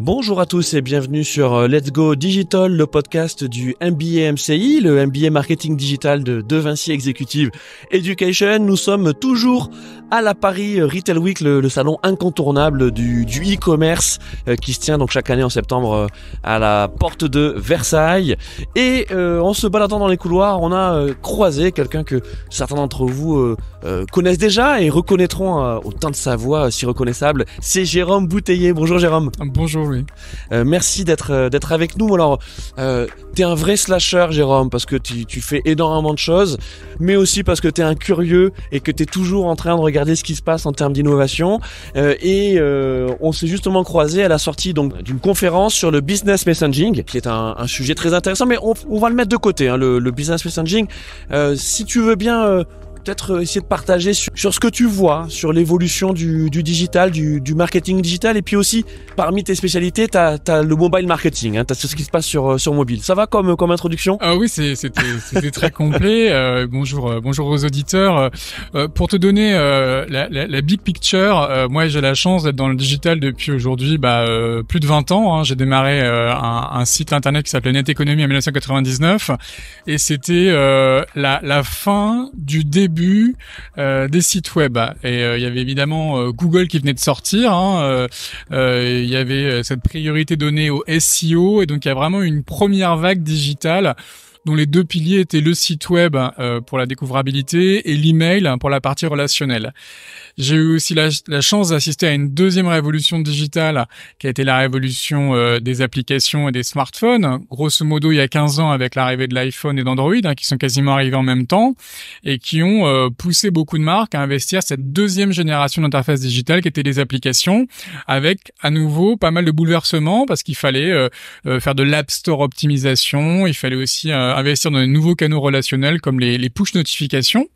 Bonjour à tous et bienvenue sur euh, Let's Go Digital, le podcast du MBA MCI, le MBA Marketing Digital de De Vinci Executive Education. Nous sommes toujours à la Paris Retail Week, le, salon incontournable du, e-commerce euh, qui se tient donc chaque année en septembre euh, à la porte de Versailles. Et en se baladant dans les couloirs, on a croisé quelqu'un que certains d'entre vous connaissent déjà et reconnaîtront au teint de sa voix si reconnaissable. C'est Jérôme Bouteiller. Bonjour Jérôme. Bonjour. Euh, merci euh, d'être avec nous. Alors, tu euh, t'es un vrai slasher, Jérôme, parce que tu, fais énormément de choses, mais aussi parce que tu es un curieux et que tu es toujours en train de regarder ce qui se passe en termes d'innovation. et on s'est justement croisé à la sortie donc d'une conférence sur le business messaging, qui est un, sujet très intéressant, mais on, va le mettre de côté. Hein, le, business messaging, si tu veux bien peut-être euh, essayer de partager sur, ce que tu vois, sur l'évolution du, digital, du, marketing digital. Et puis aussi, parmi tes spécialités, tu as, le mobile marketing, hein. tu as ce qui se passe sur, euh, sur mobile. Ça va comme, euh, comme introduction Ah oui, c'était très complet. bonjour, bonjour aux auditeurs. pour te donner la, big picture, moi j'ai la chance d'être dans le digital depuis aujourd'hui bah, plus de 20 ans. Hein. J'ai démarré un, site internet qui s'appelait Net Economy en 1999 et c'était la fin du début début euh, des sites web. Et euh, il y avait évidemment euh, Google qui venait de sortir. Hein, il y avait cette priorité donnée au SEO. Et donc il y a vraiment une première vague digitale dont les deux piliers étaient le site web euh, pour la découvrabilité et l'email hein, pour la partie relationnelle. J'ai eu aussi la, chance d'assister à une deuxième révolution digitale qui a été la révolution euh, des applications et des smartphones, grosso modo il y a 15 ans avec l'arrivée de l'iPhone et d'Android, hein, qui sont quasiment arrivés en même temps et qui ont euh, poussé beaucoup de marques à investir cette deuxième génération d'interfaces digitales qui étaient les applications, avec à nouveau pas mal de bouleversements parce qu'il fallait faire de l'App Store optimisation, il fallait aussi euh, investir dans de nouveaux canaux relationnels comme les, push notifications,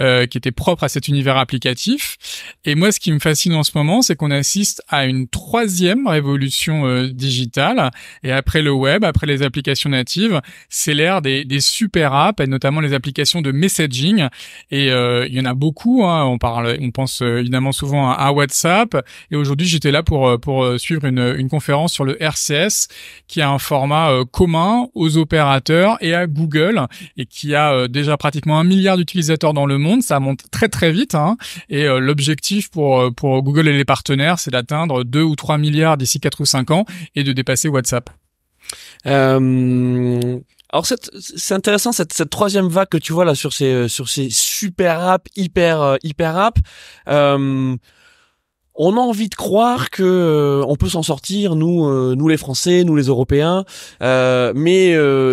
euh, qui étaient propres à cet univers applicatif. Et moi, ce qui me fascine en ce moment, c'est qu'on assiste à une troisième révolution euh, digitale. Et après le web, après les applications natives, c'est l'ère des, super apps, et notamment les applications de messaging. Et il y en a beaucoup. Hein. On parle, on pense évidemment souvent à, WhatsApp. Et aujourd'hui, j'étais là pour pour suivre une, une conférence sur le RCS, qui a un format commun aux opérateurs et Google, et qui a euh, déjà pratiquement un milliard d'utilisateurs dans le monde. Ça monte très très vite. Hein. Et euh, l'objectif pour, euh, pour Google et les partenaires, c'est d'atteindre 2 ou 3 milliards d'ici 4 ou 5 ans et de dépasser WhatsApp. Alors c'est intéressant cette, troisième vague que tu vois là sur ces sur ces super apps hyper hyper apps on a envie de croire que euh, on peut s'en sortir, nous, euh, nous les Français, nous les Européens, euh, mais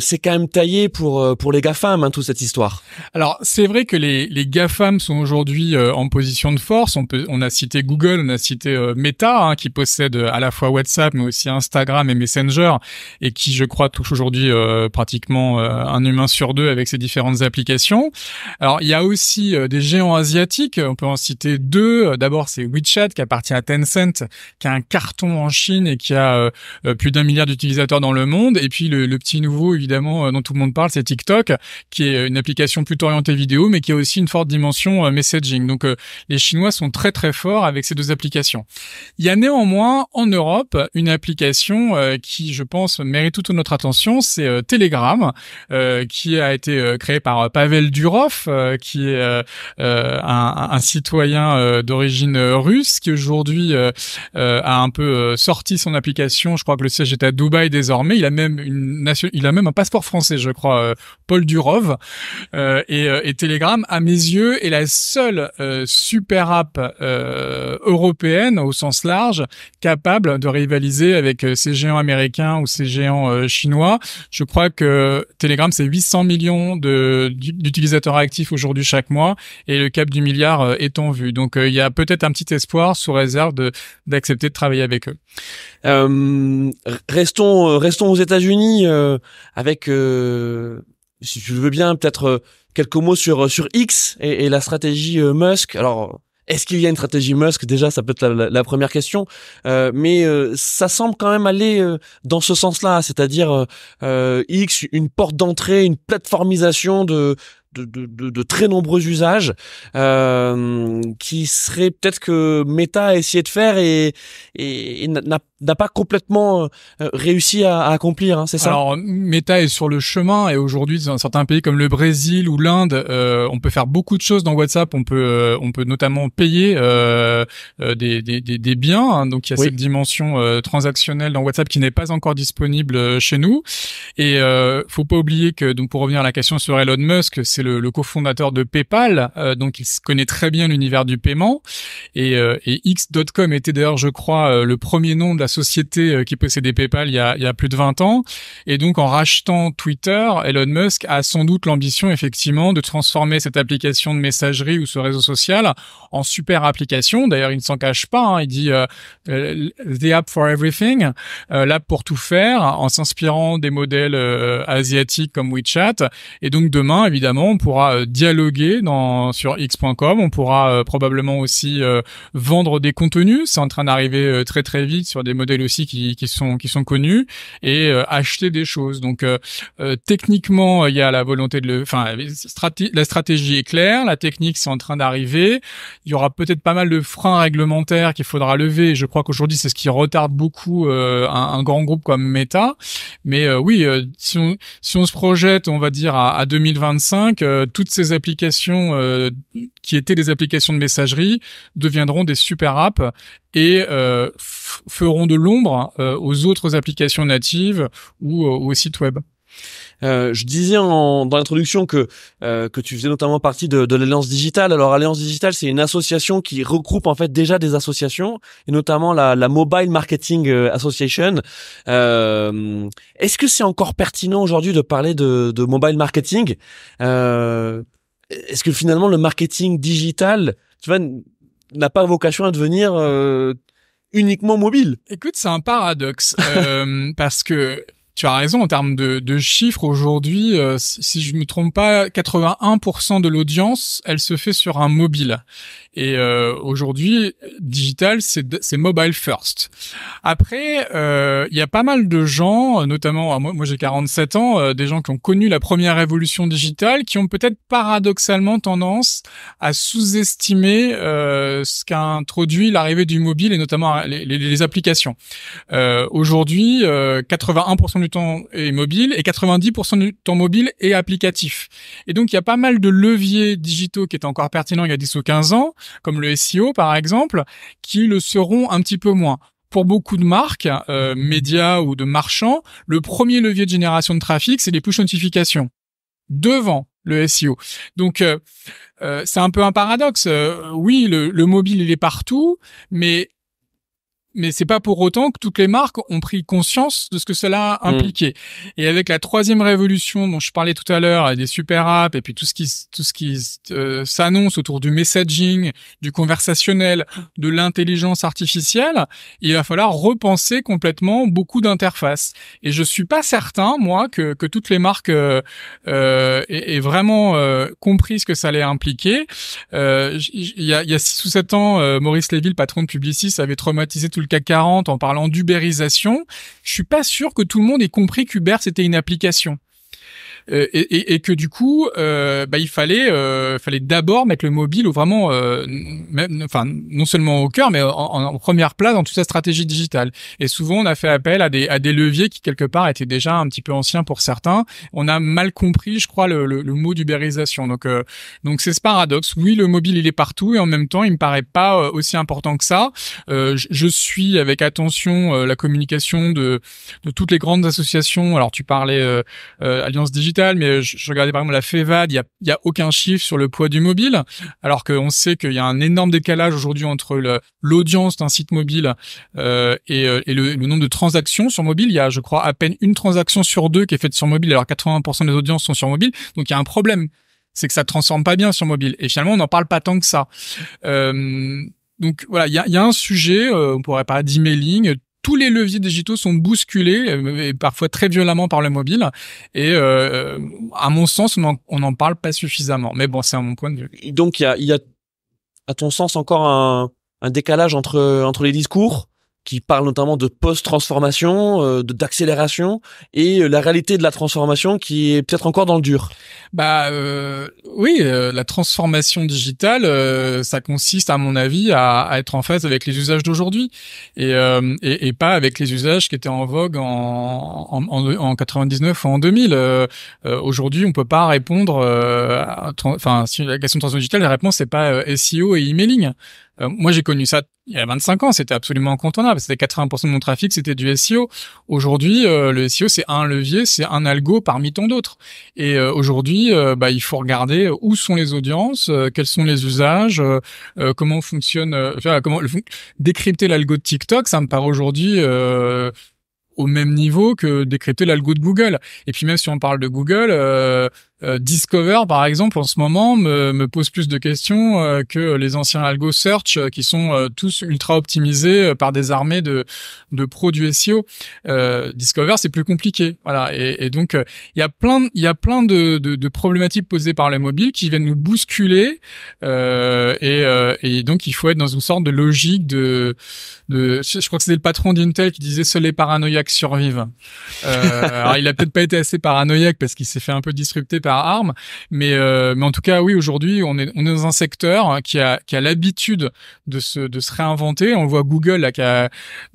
c'est quand même taillé pour pour les gafam hein, toute cette histoire. Alors c'est vrai que les les gafam sont aujourd'hui en position de force. On on a cité Google, on a cité Meta hein, qui possède à la fois WhatsApp mais aussi Instagram et Messenger et qui je crois touche aujourd'hui pratiquement un humain sur deux avec ses différentes applications. Alors il y a aussi des géants asiatiques. On peut en citer deux. D'abord c'est WeChat qui appartient à Tencent, qui a un carton en Chine et qui a euh, euh, plus d'un milliard d'utilisateurs dans le monde. Et puis le, petit nouveau, évidemment, euh, dont tout le monde parle, c'est TikTok, qui est une application plutôt orientée vidéo, mais qui a aussi une forte dimension messaging. Donc les Chinois sont très très forts avec ces deux applications. Il y a néanmoins en Europe une application qui, je pense, mérite toute notre attention, c'est Telegram, qui a été créé par Pavel Durov, qui est un, un, citoyen d'origine russe, qui aujourd'hui euh, euh, a un peu euh, sorti son application. Je crois que le siège est à Dubaï désormais. Il a même une nation... il a même un passeport français, je crois, Paul Durov. Et, et, Telegram, à mes yeux, est la seule super app européenne au sens large capable de rivaliser avec ces géants américains ou ces géants chinois. Je crois que Telegram, c'est 800 millions d'utilisateurs actifs aujourd'hui chaque mois et le cap du milliard est en vue. Donc il y a peut-être un petit espoir sous réserve de d'accepter de travailler avec eux. Euh, restons euh, restons aux États-Unis euh, avec si tu veux bien peut-être quelques mots sur sur X et, la stratégie Musk. Alors est-ce qu'il y a une stratégie Musk Déjà, ça peut être la, première question, mais ça semble quand même aller dans ce sens-là, c'est-à-dire X, une porte d'entrée, une plateformisation de de, très nombreux usages euh, qui serait peut-être que Meta a essayé de faire et, n'a pas complètement euh, réussi à, accomplir, hein, c'est ça Alors Meta est sur le chemin et aujourd'hui dans certains pays comme le Brésil ou l'Inde, euh, on peut faire beaucoup de choses dans WhatsApp. On peut on peut notamment payer des, biens, hein. donc il y a cette dimension transactionnelle dans WhatsApp qui n'est pas encore disponible chez nous. Et faut pas oublier que donc pour revenir à la question sur Elon Musk, c'est le, cofondateur de PayPal, euh, donc il connaît très bien l'univers du paiement. Et, euh, X.com était d'ailleurs, je crois, euh, le premier nom de la société qui possédait PayPal il y, a, plus de 20 ans. Et donc en rachetant Twitter, Elon Musk a sans doute l'ambition effectivement de transformer cette application de messagerie ou ce réseau social en super application. D'ailleurs, il ne s'en cache pas. Hein. il dit the app for everything, l'app pour tout faire, en s'inspirant des modèles asiatiques comme WeChat. Et donc demain, évidemment on pourra euh, dialoguer dans, sur x.com, on pourra euh, probablement aussi euh, vendre des contenus, c'est en train d'arriver très très vite sur des modèles aussi qui, qui sont qui sont connus et acheter des choses. Donc techniquement, il y a la volonté de le, enfin la stratégie est claire, la technique c'est en train d'arriver. Il y aura peut-être pas mal de freins réglementaires qu'il faudra lever. Je crois qu'aujourd'hui c'est ce qui retarde beaucoup un, grand groupe comme Meta. Mais oui, si on si on se projette, on va dire à, à 2025, toutes ces applications euh, qui étaient des applications de messagerie deviendront des super apps et euh, feront de l'ombre hein, euh, aux autres applications natives ou aux sites web. Euh, je disais en, dans l'introduction que euh, que tu faisais notamment partie de, de l'Alliance Digitale. Alors Alliance Digitale, c'est une association qui regroupe en fait déjà des associations et notamment la, la Mobile Marketing euh, Association. Euh, Est-ce que c'est encore pertinent aujourd'hui de parler de, de mobile marketing euh, Est-ce que finalement le marketing digital, tu vois, n'a pas vocation à devenir euh, uniquement mobile Écoute, c'est un paradoxe parce que tu as raison en termes de, chiffres aujourd'hui. Euh, si je ne me trompe pas, 81% de l'audience, elle se fait sur un mobile. Et euh, aujourd'hui, digital, c'est mobile first. Après, euh, il y a pas mal de gens, notamment ah, moi, j'ai 47 ans, euh, des gens qui ont connu la première révolution digitale, qui ont peut-être paradoxalement tendance à sous-estimer euh, ce qu'a introduit l'arrivée du mobile et notamment ah, les, les, les applications. aujourd'hui, 81% du temps est mobile et 90% du temps mobile est applicatif. Et donc, il y a pas mal de leviers digitaux qui étaient encore pertinents il y a 10 ou 15 ans, comme le SEO par exemple, qui le seront un petit peu moins pour beaucoup de marques, euh, médias ou de marchands, le premier levier de génération de trafic, c'est les push notifications devant le SEO. Donc euh, euh, c'est un peu un paradoxe. oui, le, le mobile il est partout, mais mais c'est pas pour autant que toutes les marques ont pris conscience de ce que cela mm. impliquait. Et avec la troisième révolution dont je parlais tout à l'heure, des super apps et puis tout ce qui tout ce qui euh, s'annonce autour du messaging, du conversationnel, de l'intelligence artificielle, il va falloir repenser complètement beaucoup d'interfaces. Et je suis pas certain moi que que toutes les marques euh, euh aient, vraiment euh, compris ce que ça allait impliquer. Il y a, y a six ou sept ans, Maurice Léville, patron de Publicis, avait traumatisé tout le CAC 40 en parlant d'ubérisation, je suis pas sûr que tout le monde ait compris qu'Uber c'était une application. Euh, et, et, et, que du coup, euh, bah, il fallait, euh, fallait d'abord mettre le mobile vraiment, même, enfin non seulement au cœur, mais en, première place dans toute sa stratégie digitale. Et souvent, on a fait appel à des, à des leviers qui quelque part étaient déjà un petit peu anciens pour certains. On a mal compris, je crois, le, le, mot d'ubérisation. Donc, donc c'est ce paradoxe. Oui, le mobile il est partout et en même temps, il me paraît pas aussi important que ça. je, suis avec attention la communication de, toutes les grandes associations. Alors tu parlais Alliance Digitale mais je, regardais par exemple la FEVAD, il y a, aucun chiffre sur le poids du mobile, alors qu'on sait qu'il y a un énorme décalage aujourd'hui entre l'audience d'un site mobile euh, et, euh, le, nombre de transactions sur mobile. Il y a, je crois, à peine une transaction sur deux qui est faite sur mobile, alors 80% des audiences sont sur mobile. Donc il y a un problème, c'est que ça ne transforme pas bien sur mobile. Et finalement, on n'en parle pas tant que ça. Euh, donc voilà, il y a, un sujet, on pourrait parler d'emailing, tous les leviers digitaux sont bousculés, euh, et parfois très violemment par le mobile. Et euh, à mon sens, on n'en parle pas suffisamment. Mais bon, c'est à mon point de vue. donc, il y a, y a, à ton sens, encore un, un décalage entre, entre les discours qui parle notamment de post-transformation, euh, d'accélération et euh, la réalité de la transformation qui est peut-être encore dans le dur. Bah euh, oui, euh, la transformation digitale, ça consiste à mon avis à, être en phase avec les usages d'aujourd'hui et, et, pas avec les usages qui étaient en vogue en, en, 99 ou en 2000. aujourd'hui, on peut pas répondre. Enfin, si la question de transformation digitale, la réponse c'est pas SEO et emailing. moi, j'ai connu ça il y a 25 ans, c'était absolument incontournable. C'était 80% de mon trafic, c'était du SEO. Aujourd'hui, euh, le SEO, c'est un levier, c'est un algo parmi tant d'autres. Et euh, aujourd'hui, euh, bah, il faut regarder où sont les audiences, quels sont les usages, comment fonctionne, comment décrypter l'algo de TikTok. Ça me paraît aujourd'hui au même niveau que décrypter l'algo de Google. Et puis même si on parle de Google euh, Discover, par exemple, en ce moment, me, me pose plus de questions euh, que les anciens algo search, euh, qui sont tous ultra optimisés par des armées de, de pros SEO. Discover, c'est plus compliqué. Voilà. Et, donc, il y a plein, il y a plein de, de, problématiques posées par les mobiles qui viennent nous bousculer. Et, et, donc, il faut être dans une sorte de logique de, de je crois que c'était le patron d'Intel qui disait seuls les paranoïaques survivent. alors, il a peut-être pas été assez paranoïaque parce qu'il s'est fait un peu disrupter par armes euh, Mais, en tout cas, oui, aujourd'hui, on est, dans un secteur qui a, l'habitude de se, réinventer. On voit Google,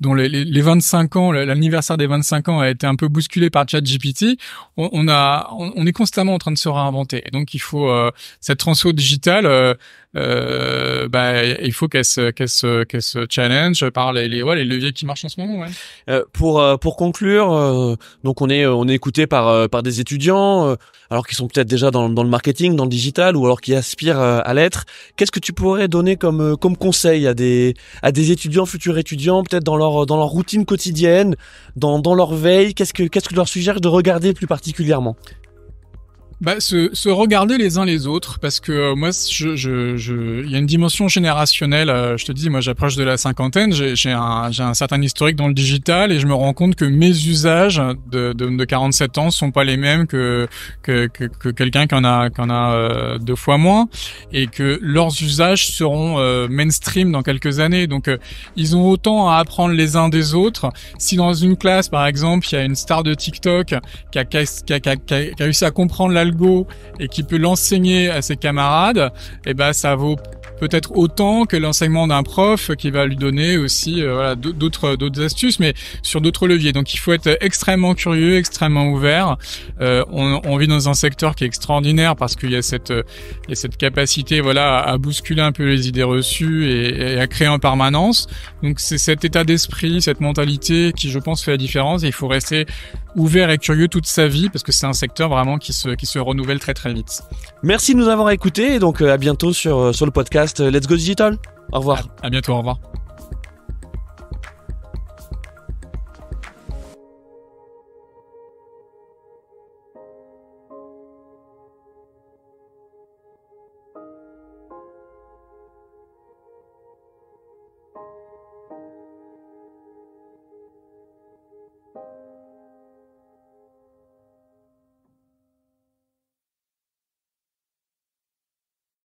dont les, 25 ans, l'anniversaire des 25 ans a été un peu bousculé par ChatGPT. On, on, a, on, est constamment en train de se réinventer. donc, il faut euh, cette transfo digitale. Euh, euh, bah, il faut qu'elle se, se, se challenge par les, les, les leviers qui marchent en ce moment. Ouais. Euh, pour euh, pour conclure, euh, donc on est euh, on est écouté par par des étudiants, alors qu'ils sont peut-être déjà dans, dans le marketing, dans le digital, ou alors qui aspirent à l'être. Qu'est-ce que tu pourrais donner comme comme conseil à des à des étudiants futurs étudiants, peut-être dans leur dans leur routine quotidienne, dans dans leur veille Qu'est-ce qu'est-ce que tu leur suggères de regarder plus particulièrement bah, se, se, regarder les uns les autres, parce que euh, moi, je, je, je, il y a une dimension générationnelle. Euh, je te dis, moi, j'approche de la cinquantaine, j'ai un, un, certain historique dans le digital, et je me rends compte que mes usages de, de, de 47 ans sont pas les mêmes que que, que, quelqu'un qui en a, qui en a euh, deux fois moins, et que leurs usages seront mainstream dans quelques années. Donc, ils ont autant à apprendre les uns des autres. Si dans une classe, par exemple, il y a une star de TikTok qui a, qui a, qui a, qui a réussi à comprendre la et qui peut l'enseigner à ses camarades, et eh ben ça vaut peut-être autant que l'enseignement d'un prof qui va lui donner aussi euh, d'autres d'autres astuces, mais sur d'autres leviers. Donc il faut être extrêmement curieux, extrêmement ouvert. Euh, on, vit dans un secteur qui est extraordinaire parce qu'il y a cette cette capacité voilà à, bousculer un peu les idées reçues et, et à créer en permanence. Donc c'est cet état d'esprit, cette mentalité qui je pense fait la différence. Et il faut rester ouvert et curieux toute sa vie parce que c'est un secteur vraiment qui se, qui se renouvelle très très vite. Merci de nous avoir écoutés et donc euh, à bientôt sur, euh, sur le podcast euh, Let's Go Digital. Au revoir. à bientôt, au revoir.